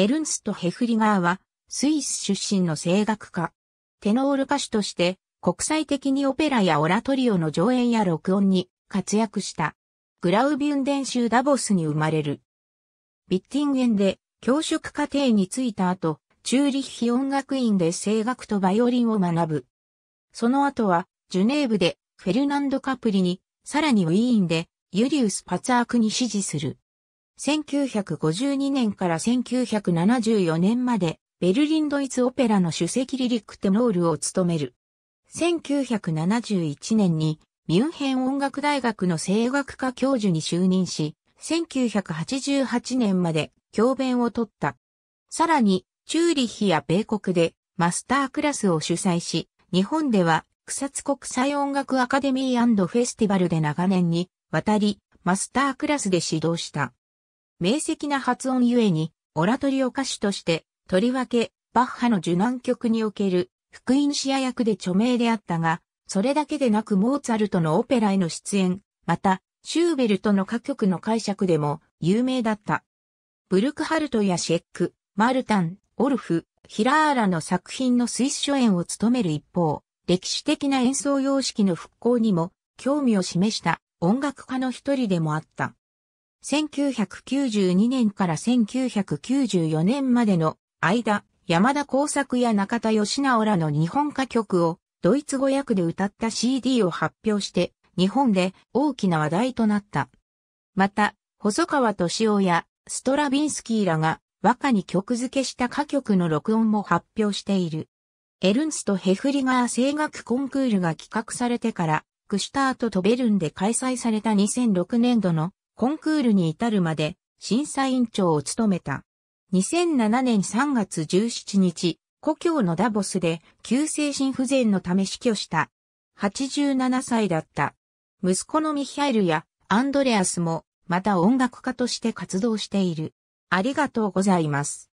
エルンスト・ヘフリガーは、スイス出身の声楽家。テノール歌手として、国際的にオペラやオラトリオの上演や録音に活躍した。グラウビュンデン州ダボスに生まれる。ビッティンゲンで教職課程に就いた後、チューリッヒ音楽院で声楽とバイオリンを学ぶ。その後は、ジュネーブでフェルナンド・カプリに、さらにウィーンでユリウス・パツアークに指示する。1952年から1974年まで、ベルリンドイツオペラの首席リリックテノールを務める。1971年に、ミュンヘン音楽大学の声楽科教授に就任し、1988年まで教鞭を取った。さらに、チューリヒや米国でマスタークラスを主催し、日本では草津国際音楽アカデミーフェスティバルで長年にわたりマスタークラスで指導した。明晰な発音ゆえに、オラトリオ歌手として、とりわけ、バッハの受難曲における、福音シア役で著名であったが、それだけでなくモーツァルトのオペラへの出演、また、シューベルトの歌曲の解釈でも有名だった。ブルクハルトやシェック、マルタン、オルフ、ヒラーラの作品のスイス初演を務める一方、歴史的な演奏様式の復興にも興味を示した音楽家の一人でもあった。1992年から1994年までの間、山田耕作や中田義直らの日本歌曲をドイツ語訳で歌った CD を発表して日本で大きな話題となった。また、細川敏夫やストラビンスキーらが和歌に曲付けした歌曲の録音も発表している。エルンスト・ヘフリガー声楽コンクールが企画されてから、クシュタート・トベルンで開催された2006年度のコンクールに至るまで審査委員長を務めた。2007年3月17日、故郷のダボスで急性心不全のため死去した。87歳だった。息子のミヒャエルやアンドレアスも、また音楽家として活動している。ありがとうございます。